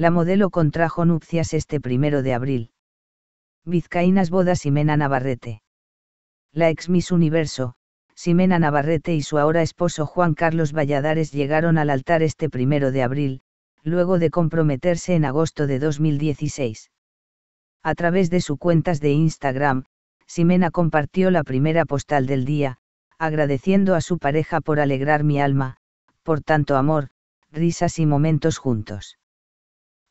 La modelo contrajo nupcias este primero de abril. Vizcaínas boda Ximena Navarrete. La ex Miss Universo, Ximena Navarrete y su ahora esposo Juan Carlos Valladares llegaron al altar este primero de abril, luego de comprometerse en agosto de 2016. A través de sus cuentas de Instagram, Ximena compartió la primera postal del día, agradeciendo a su pareja por alegrar mi alma, por tanto amor, risas y momentos juntos.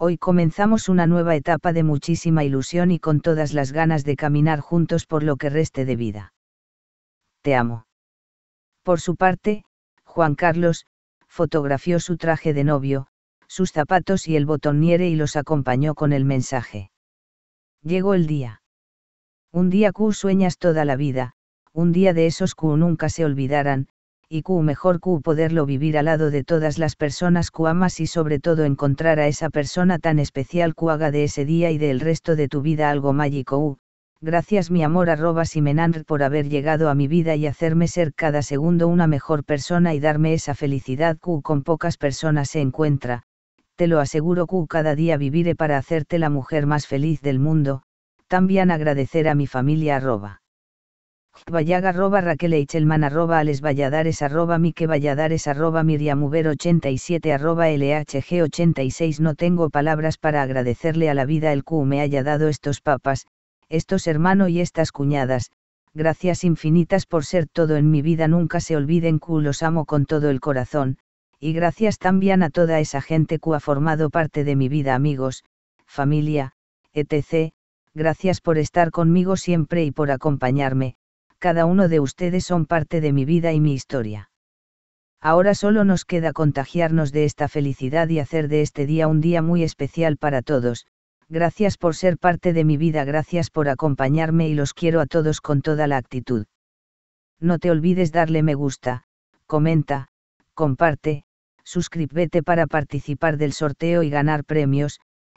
Hoy comenzamos una nueva etapa de muchísima ilusión y con todas las ganas de caminar juntos por lo que reste de vida. Te amo. Por su parte, Juan Carlos, fotografió su traje de novio, sus zapatos y el botonniere y los acompañó con el mensaje. Llegó el día. Un día Q sueñas toda la vida, un día de esos Q nunca se olvidarán, y Q mejor Q poderlo vivir al lado de todas las personas Q amas y sobre todo encontrar a esa persona tan especial Q haga de ese día y del resto de tu vida algo mágico U. Gracias mi amor arroba Simenandr por haber llegado a mi vida y hacerme ser cada segundo una mejor persona y darme esa felicidad Q con pocas personas se encuentra, te lo aseguro Q cada día viviré para hacerte la mujer más feliz del mundo, también agradecer a mi familia arroba vallaga arroba Raquel Eichelman arroba Ales Valladares arroba Mike Valladares arroba Miriam 87 arroba LHG 86 No tengo palabras para agradecerle a la vida el Q me haya dado estos papas, estos hermanos y estas cuñadas, gracias infinitas por ser todo en mi vida nunca se olviden Q los amo con todo el corazón, y gracias también a toda esa gente que ha formado parte de mi vida amigos, familia, etc., gracias por estar conmigo siempre y por acompañarme, cada uno de ustedes son parte de mi vida y mi historia. Ahora solo nos queda contagiarnos de esta felicidad y hacer de este día un día muy especial para todos, gracias por ser parte de mi vida, gracias por acompañarme y los quiero a todos con toda la actitud. No te olvides darle me gusta, comenta, comparte, suscríbete para participar del sorteo y ganar premios,